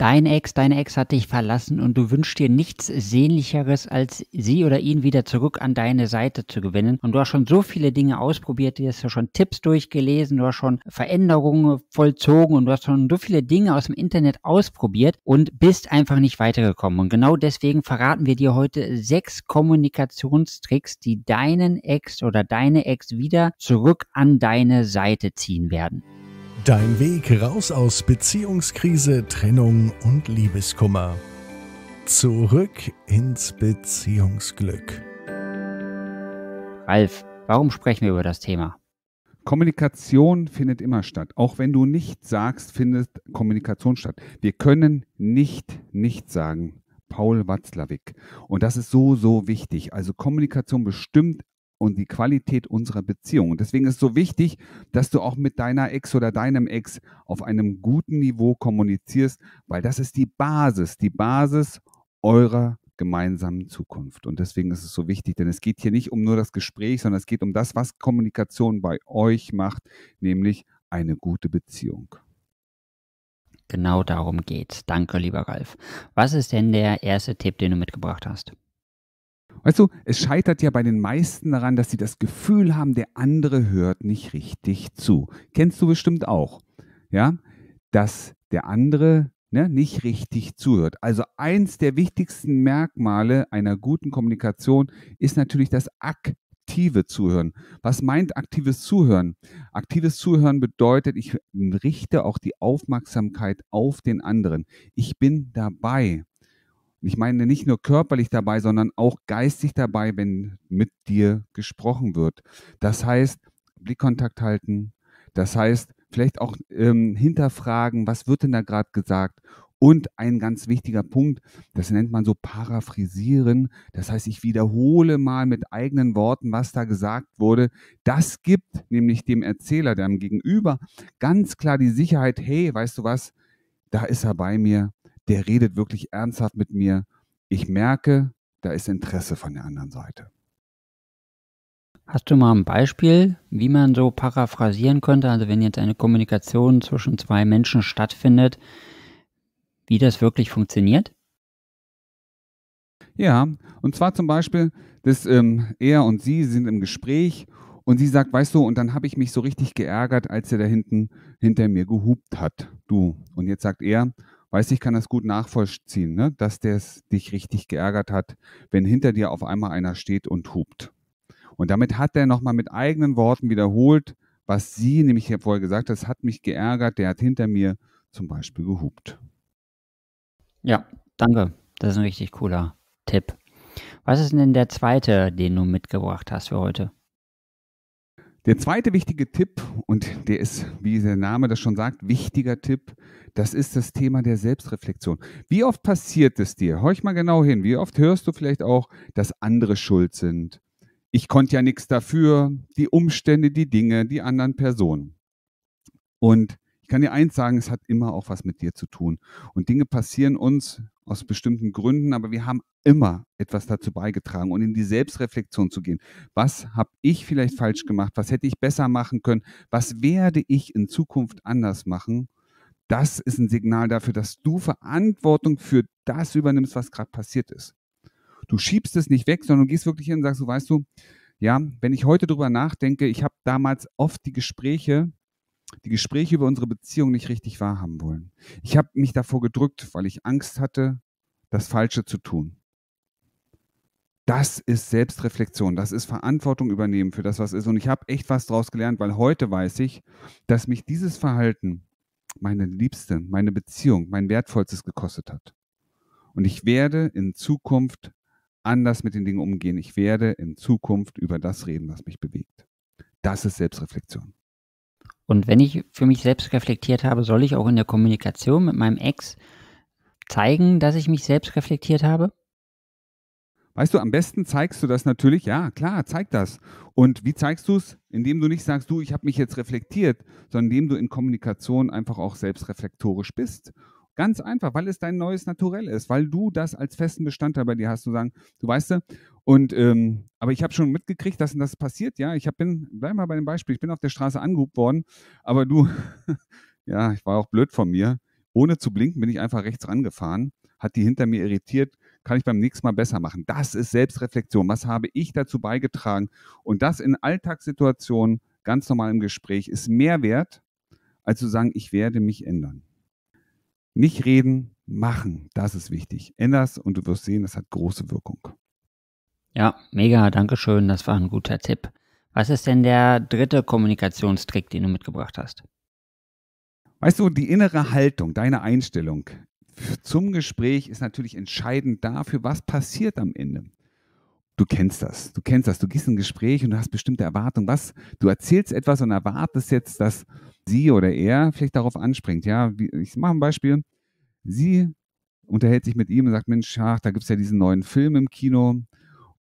Dein Ex, deine Ex hat dich verlassen und du wünschst dir nichts Sehnlicheres, als sie oder ihn wieder zurück an deine Seite zu gewinnen. Und du hast schon so viele Dinge ausprobiert, du hast ja schon Tipps durchgelesen, du hast schon Veränderungen vollzogen und du hast schon so viele Dinge aus dem Internet ausprobiert und bist einfach nicht weitergekommen. Und genau deswegen verraten wir dir heute sechs Kommunikationstricks, die deinen Ex oder deine Ex wieder zurück an deine Seite ziehen werden. Dein Weg raus aus Beziehungskrise, Trennung und Liebeskummer. Zurück ins Beziehungsglück. Ralf, warum sprechen wir über das Thema? Kommunikation findet immer statt. Auch wenn du nichts sagst, findet Kommunikation statt. Wir können nicht nichts sagen. Paul Watzlawick. Und das ist so, so wichtig. Also Kommunikation bestimmt und die Qualität unserer Beziehung. Und deswegen ist es so wichtig, dass du auch mit deiner Ex oder deinem Ex auf einem guten Niveau kommunizierst, weil das ist die Basis, die Basis eurer gemeinsamen Zukunft. Und deswegen ist es so wichtig, denn es geht hier nicht um nur das Gespräch, sondern es geht um das, was Kommunikation bei euch macht, nämlich eine gute Beziehung. Genau darum geht's. Danke, lieber Ralf. Was ist denn der erste Tipp, den du mitgebracht hast? Weißt du, es scheitert ja bei den meisten daran, dass sie das Gefühl haben, der andere hört nicht richtig zu. Kennst du bestimmt auch, ja? Dass der andere ne, nicht richtig zuhört. Also eins der wichtigsten Merkmale einer guten Kommunikation ist natürlich das aktive Zuhören. Was meint aktives Zuhören? Aktives Zuhören bedeutet, ich richte auch die Aufmerksamkeit auf den anderen. Ich bin dabei. Ich meine nicht nur körperlich dabei, sondern auch geistig dabei, wenn mit dir gesprochen wird. Das heißt, Blickkontakt halten. Das heißt, vielleicht auch ähm, hinterfragen, was wird denn da gerade gesagt? Und ein ganz wichtiger Punkt, das nennt man so paraphrasieren. Das heißt, ich wiederhole mal mit eigenen Worten, was da gesagt wurde. Das gibt nämlich dem Erzähler, dem Gegenüber, ganz klar die Sicherheit, hey, weißt du was, da ist er bei mir, der redet wirklich ernsthaft mit mir. Ich merke, da ist Interesse von der anderen Seite. Hast du mal ein Beispiel, wie man so paraphrasieren könnte, also wenn jetzt eine Kommunikation zwischen zwei Menschen stattfindet, wie das wirklich funktioniert? Ja, und zwar zum Beispiel, dass ähm, er und sie sind im Gespräch und sie sagt, weißt du, und dann habe ich mich so richtig geärgert, als er da hinten hinter mir gehupt hat, du. Und jetzt sagt er, weiß, ich kann das gut nachvollziehen, ne? dass der dich richtig geärgert hat, wenn hinter dir auf einmal einer steht und hupt. Und damit hat er nochmal mit eigenen Worten wiederholt, was sie, nämlich ich vorher gesagt, hat, das hat mich geärgert, der hat hinter mir zum Beispiel gehupt. Ja, danke. Das ist ein richtig cooler Tipp. Was ist denn der zweite, den du mitgebracht hast für heute? Der zweite wichtige Tipp, und der ist, wie der Name das schon sagt, wichtiger Tipp, das ist das Thema der Selbstreflexion. Wie oft passiert es dir? Hör ich mal genau hin. Wie oft hörst du vielleicht auch, dass andere schuld sind? Ich konnte ja nichts dafür, die Umstände, die Dinge, die anderen Personen. Und ich kann dir eins sagen, es hat immer auch was mit dir zu tun. Und Dinge passieren uns aus bestimmten Gründen, aber wir haben immer etwas dazu beigetragen und in die Selbstreflexion zu gehen. Was habe ich vielleicht falsch mhm. gemacht? Was hätte ich besser machen können? Was werde ich in Zukunft anders machen? Das ist ein Signal dafür, dass du Verantwortung für das übernimmst, was gerade passiert ist. Du schiebst es nicht weg, sondern du gehst wirklich hin und sagst, du weißt du, ja, wenn ich heute drüber nachdenke, ich habe damals oft die Gespräche, die Gespräche über unsere Beziehung nicht richtig wahrhaben wollen. Ich habe mich davor gedrückt, weil ich Angst hatte, das Falsche zu tun. Das ist Selbstreflexion, das ist Verantwortung übernehmen für das, was ist. Und ich habe echt was daraus gelernt, weil heute weiß ich, dass mich dieses Verhalten meine Liebste, meine Beziehung, mein Wertvollstes gekostet hat. Und ich werde in Zukunft anders mit den Dingen umgehen. Ich werde in Zukunft über das reden, was mich bewegt. Das ist Selbstreflexion. Und wenn ich für mich selbst reflektiert habe, soll ich auch in der Kommunikation mit meinem Ex zeigen, dass ich mich selbst reflektiert habe? Weißt du, am besten zeigst du das natürlich, ja, klar, zeig das. Und wie zeigst du es? Indem du nicht sagst, du, ich habe mich jetzt reflektiert, sondern indem du in Kommunikation einfach auch selbstreflektorisch bist. Ganz einfach, weil es dein neues Naturell ist, weil du das als festen Bestandteil bei dir hast, zu sagen, du weißt, und ähm, aber ich habe schon mitgekriegt, dass das passiert. Ja, ich hab, bleib mal bei dem Beispiel, ich bin auf der Straße angehubt worden, aber du, ja, ich war auch blöd von mir. Ohne zu blinken bin ich einfach rechts rangefahren, hat die hinter mir irritiert, kann ich beim nächsten Mal besser machen? Das ist Selbstreflexion. Was habe ich dazu beigetragen? Und das in Alltagssituationen, ganz normal im Gespräch, ist mehr wert, als zu sagen, ich werde mich ändern. Nicht reden, machen. Das ist wichtig. Änderst und du wirst sehen, das hat große Wirkung. Ja, mega. Dankeschön. Das war ein guter Tipp. Was ist denn der dritte Kommunikationstrick, den du mitgebracht hast? Weißt du, die innere Haltung, deine Einstellung zum Gespräch ist natürlich entscheidend dafür, was passiert am Ende. Du kennst das, du kennst das. Du gehst in ein Gespräch und du hast bestimmte Erwartungen. Was? Du erzählst etwas und erwartest jetzt, dass sie oder er vielleicht darauf anspringt. Ja, ich mache ein Beispiel. Sie unterhält sich mit ihm und sagt: Mensch, ach, da gibt es ja diesen neuen Film im Kino.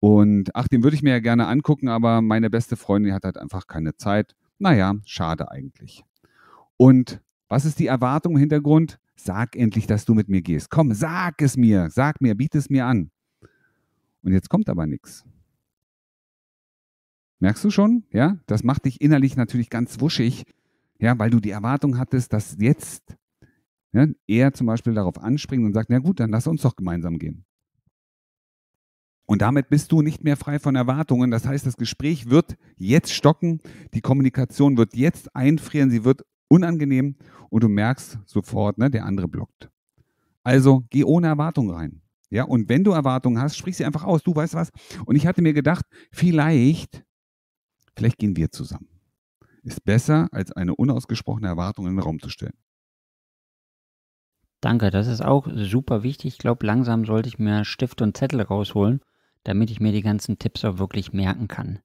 Und ach, den würde ich mir ja gerne angucken, aber meine beste Freundin hat halt einfach keine Zeit. Naja, schade eigentlich. Und was ist die Erwartung im Hintergrund? Sag endlich, dass du mit mir gehst. Komm, sag es mir, sag mir, biete es mir an. Und jetzt kommt aber nichts. Merkst du schon? Ja, das macht dich innerlich natürlich ganz wuschig, ja, weil du die Erwartung hattest, dass jetzt ja, er zum Beispiel darauf anspringt und sagt: Na gut, dann lass uns doch gemeinsam gehen. Und damit bist du nicht mehr frei von Erwartungen. Das heißt, das Gespräch wird jetzt stocken, die Kommunikation wird jetzt einfrieren, sie wird unangenehm und du merkst sofort, ne, der andere blockt. Also geh ohne Erwartung rein. Ja, und wenn du Erwartungen hast, sprich sie einfach aus. Du weißt was? Und ich hatte mir gedacht, vielleicht, vielleicht gehen wir zusammen. Ist besser, als eine unausgesprochene Erwartung in den Raum zu stellen. Danke, das ist auch super wichtig. Ich glaube, langsam sollte ich mir Stift und Zettel rausholen, damit ich mir die ganzen Tipps auch wirklich merken kann.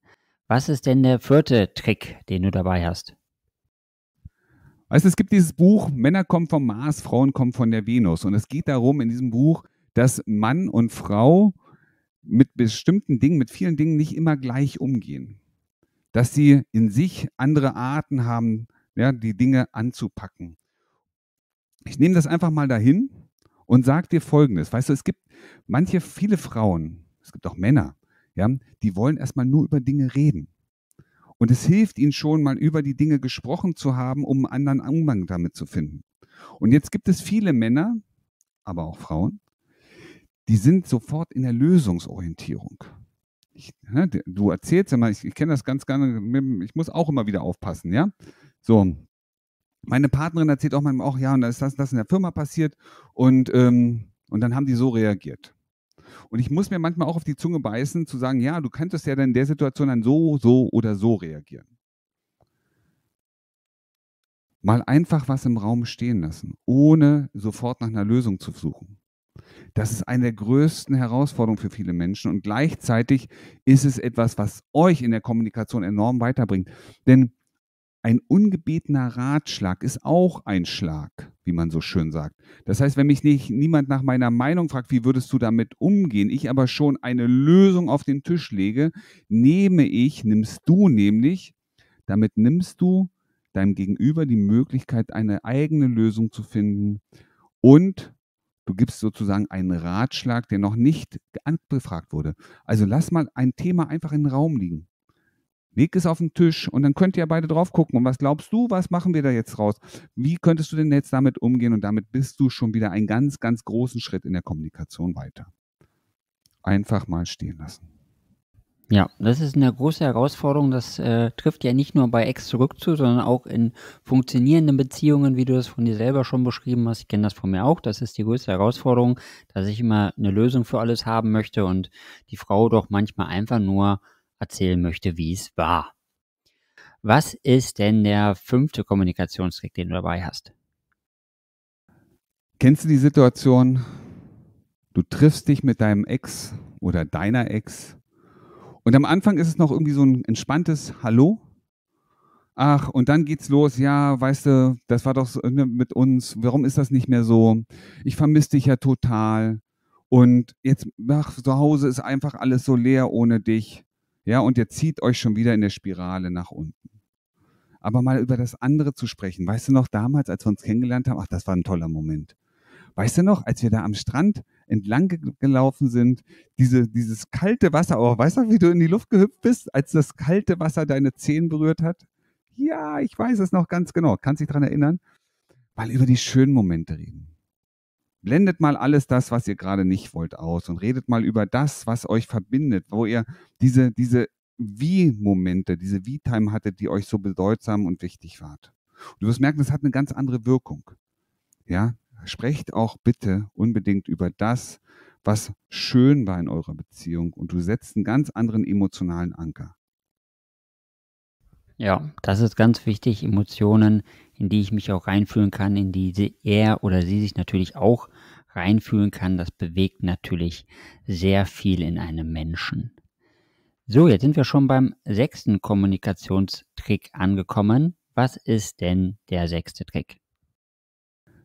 Was ist denn der vierte Trick, den du dabei hast? Weißt du, es gibt dieses Buch, Männer kommen vom Mars, Frauen kommen von der Venus. Und es geht darum in diesem Buch, dass Mann und Frau mit bestimmten Dingen, mit vielen Dingen nicht immer gleich umgehen. Dass sie in sich andere Arten haben, ja, die Dinge anzupacken. Ich nehme das einfach mal dahin und sage dir Folgendes. Weißt du, es gibt manche, viele Frauen, es gibt auch Männer, ja, die wollen erstmal nur über Dinge reden. Und es hilft ihnen schon, mal über die Dinge gesprochen zu haben, um einen anderen Umgang damit zu finden. Und jetzt gibt es viele Männer, aber auch Frauen, die sind sofort in der Lösungsorientierung. Ich, ne, du erzählst immer, ich, ich kenne das ganz gerne, ich muss auch immer wieder aufpassen, ja? So, meine Partnerin erzählt auch manchmal, auch ja, und da ist das, das in der Firma passiert und, ähm, und dann haben die so reagiert. Und ich muss mir manchmal auch auf die Zunge beißen, zu sagen, ja, du könntest ja dann in der Situation dann so, so oder so reagieren. Mal einfach was im Raum stehen lassen, ohne sofort nach einer Lösung zu suchen. Das ist eine der größten Herausforderungen für viele Menschen und gleichzeitig ist es etwas, was euch in der Kommunikation enorm weiterbringt. Denn ein ungebetener Ratschlag ist auch ein Schlag, wie man so schön sagt. Das heißt, wenn mich nicht niemand nach meiner Meinung fragt, wie würdest du damit umgehen, ich aber schon eine Lösung auf den Tisch lege, nehme ich, nimmst du nämlich, damit nimmst du deinem Gegenüber die Möglichkeit, eine eigene Lösung zu finden und du gibst sozusagen einen Ratschlag, der noch nicht angefragt wurde. Also lass mal ein Thema einfach in den Raum liegen. Leg es auf den Tisch und dann könnt ihr ja beide drauf gucken. Und was glaubst du, was machen wir da jetzt raus? Wie könntest du denn jetzt damit umgehen? Und damit bist du schon wieder einen ganz, ganz großen Schritt in der Kommunikation weiter. Einfach mal stehen lassen. Ja, das ist eine große Herausforderung. Das äh, trifft ja nicht nur bei Ex zurück zu, sondern auch in funktionierenden Beziehungen, wie du das von dir selber schon beschrieben hast. Ich kenne das von mir auch. Das ist die größte Herausforderung, dass ich immer eine Lösung für alles haben möchte und die Frau doch manchmal einfach nur erzählen möchte, wie es war. Was ist denn der fünfte Kommunikationstrick, den du dabei hast? Kennst du die Situation, du triffst dich mit deinem Ex oder deiner Ex und am Anfang ist es noch irgendwie so ein entspanntes Hallo? Ach, und dann geht's los. Ja, weißt du, das war doch so ne, mit uns. Warum ist das nicht mehr so? Ich vermisse dich ja total. Und jetzt ach, zu Hause ist einfach alles so leer ohne dich. Ja, und ihr zieht euch schon wieder in der Spirale nach unten. Aber mal über das andere zu sprechen. Weißt du noch damals, als wir uns kennengelernt haben? Ach, das war ein toller Moment. Weißt du noch, als wir da am Strand entlang gelaufen sind, diese, dieses kalte Wasser, aber oh, weißt du, wie du in die Luft gehüpft bist, als das kalte Wasser deine Zehen berührt hat? Ja, ich weiß es noch ganz genau. Kannst dich daran erinnern? Mal über die schönen Momente reden. Blendet mal alles das, was ihr gerade nicht wollt, aus und redet mal über das, was euch verbindet, wo ihr diese, diese Wie-Momente, diese Wie-Time hattet, die euch so bedeutsam und wichtig wart. Und du wirst merken, das hat eine ganz andere Wirkung. Ja, sprecht auch bitte unbedingt über das, was schön war in eurer Beziehung und du setzt einen ganz anderen emotionalen Anker. Ja, das ist ganz wichtig, Emotionen in die ich mich auch reinfühlen kann, in die er oder sie sich natürlich auch reinfühlen kann, das bewegt natürlich sehr viel in einem Menschen. So, jetzt sind wir schon beim sechsten Kommunikationstrick angekommen. Was ist denn der sechste Trick?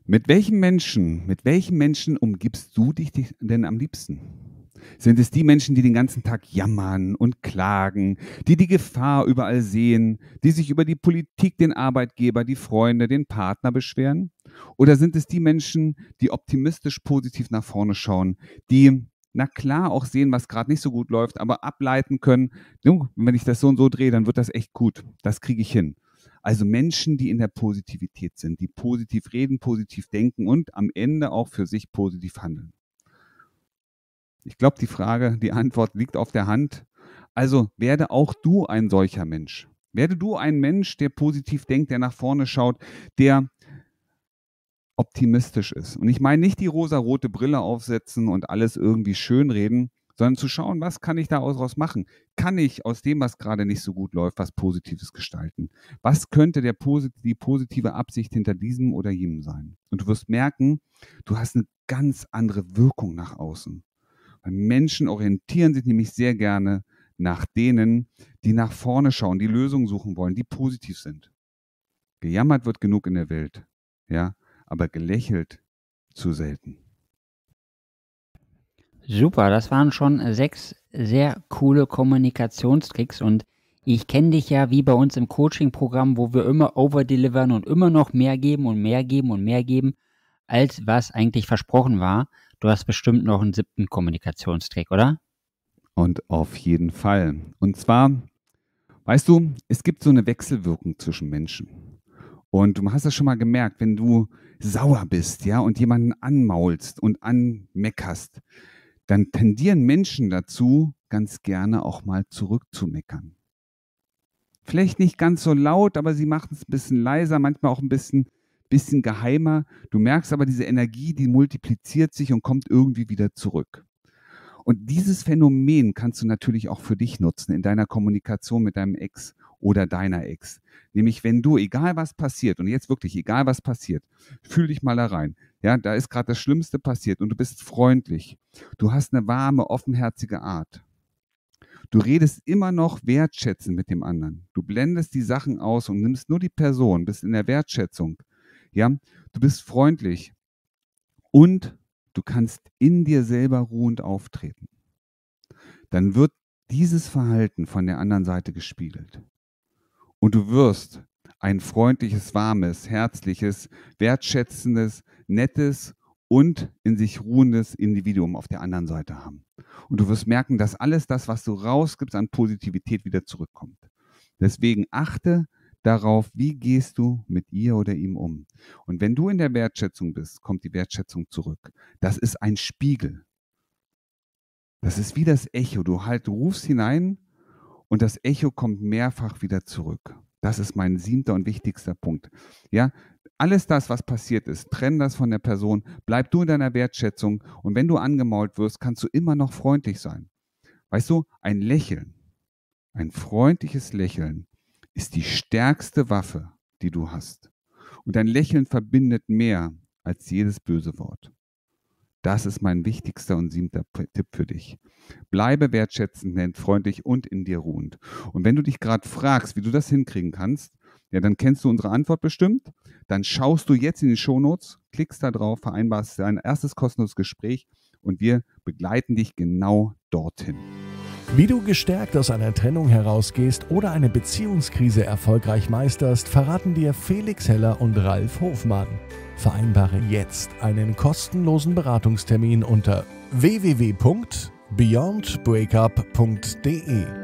Mit welchen Menschen, mit welchen Menschen umgibst du dich denn am liebsten? Sind es die Menschen, die den ganzen Tag jammern und klagen, die die Gefahr überall sehen, die sich über die Politik, den Arbeitgeber, die Freunde, den Partner beschweren? Oder sind es die Menschen, die optimistisch positiv nach vorne schauen, die na klar auch sehen, was gerade nicht so gut läuft, aber ableiten können, wenn ich das so und so drehe, dann wird das echt gut. Das kriege ich hin. Also Menschen, die in der Positivität sind, die positiv reden, positiv denken und am Ende auch für sich positiv handeln. Ich glaube, die Frage, die Antwort liegt auf der Hand. Also werde auch du ein solcher Mensch. Werde du ein Mensch, der positiv denkt, der nach vorne schaut, der optimistisch ist. Und ich meine nicht die rosa-rote Brille aufsetzen und alles irgendwie schönreden, sondern zu schauen, was kann ich daraus machen? Kann ich aus dem, was gerade nicht so gut läuft, was Positives gestalten? Was könnte der die positive Absicht hinter diesem oder jenem sein? Und du wirst merken, du hast eine ganz andere Wirkung nach außen. Menschen orientieren sich nämlich sehr gerne nach denen, die nach vorne schauen, die Lösungen suchen wollen, die positiv sind. Gejammert wird genug in der Welt, ja, aber gelächelt zu selten. Super, das waren schon sechs sehr coole Kommunikationstricks und ich kenne dich ja wie bei uns im Coaching-Programm, wo wir immer overdelivern und immer noch mehr geben und mehr geben und mehr geben, als was eigentlich versprochen war. Du hast bestimmt noch einen siebten Kommunikationstrick, oder? Und auf jeden Fall. Und zwar, weißt du, es gibt so eine Wechselwirkung zwischen Menschen. Und du hast das schon mal gemerkt, wenn du sauer bist, ja, und jemanden anmaulst und anmeckerst, dann tendieren Menschen dazu, ganz gerne auch mal zurückzumeckern. Vielleicht nicht ganz so laut, aber sie machen es ein bisschen leiser, manchmal auch ein bisschen bisschen geheimer. Du merkst aber diese Energie, die multipliziert sich und kommt irgendwie wieder zurück. Und dieses Phänomen kannst du natürlich auch für dich nutzen in deiner Kommunikation mit deinem Ex oder deiner Ex. Nämlich, wenn du, egal was passiert, und jetzt wirklich, egal was passiert, fühl dich mal da rein. Ja, da ist gerade das Schlimmste passiert und du bist freundlich. Du hast eine warme, offenherzige Art. Du redest immer noch wertschätzend mit dem anderen. Du blendest die Sachen aus und nimmst nur die Person, bist in der Wertschätzung. Ja, du bist freundlich und du kannst in dir selber ruhend auftreten. Dann wird dieses Verhalten von der anderen Seite gespiegelt. Und du wirst ein freundliches, warmes, herzliches, wertschätzendes, nettes und in sich ruhendes Individuum auf der anderen Seite haben. Und du wirst merken, dass alles das, was du rausgibst an Positivität, wieder zurückkommt. Deswegen achte darauf, wie gehst du mit ihr oder ihm um. Und wenn du in der Wertschätzung bist, kommt die Wertschätzung zurück. Das ist ein Spiegel. Das ist wie das Echo. Du halt, du rufst hinein und das Echo kommt mehrfach wieder zurück. Das ist mein siebter und wichtigster Punkt. Ja, alles das, was passiert ist, trenn das von der Person, bleib du in deiner Wertschätzung und wenn du angemault wirst, kannst du immer noch freundlich sein. Weißt du, ein Lächeln, ein freundliches Lächeln ist die stärkste Waffe, die du hast. Und dein Lächeln verbindet mehr als jedes böse Wort. Das ist mein wichtigster und siebter Tipp für dich. Bleibe wertschätzend, freundlich und in dir ruhend. Und wenn du dich gerade fragst, wie du das hinkriegen kannst, ja, dann kennst du unsere Antwort bestimmt. Dann schaust du jetzt in die Shownotes, klickst da drauf, vereinbarst dein erstes kostenloses Gespräch und wir begleiten dich genau dorthin. Wie du gestärkt aus einer Trennung herausgehst oder eine Beziehungskrise erfolgreich meisterst, verraten dir Felix Heller und Ralf Hofmann. Vereinbare jetzt einen kostenlosen Beratungstermin unter www.beyondbreakup.de.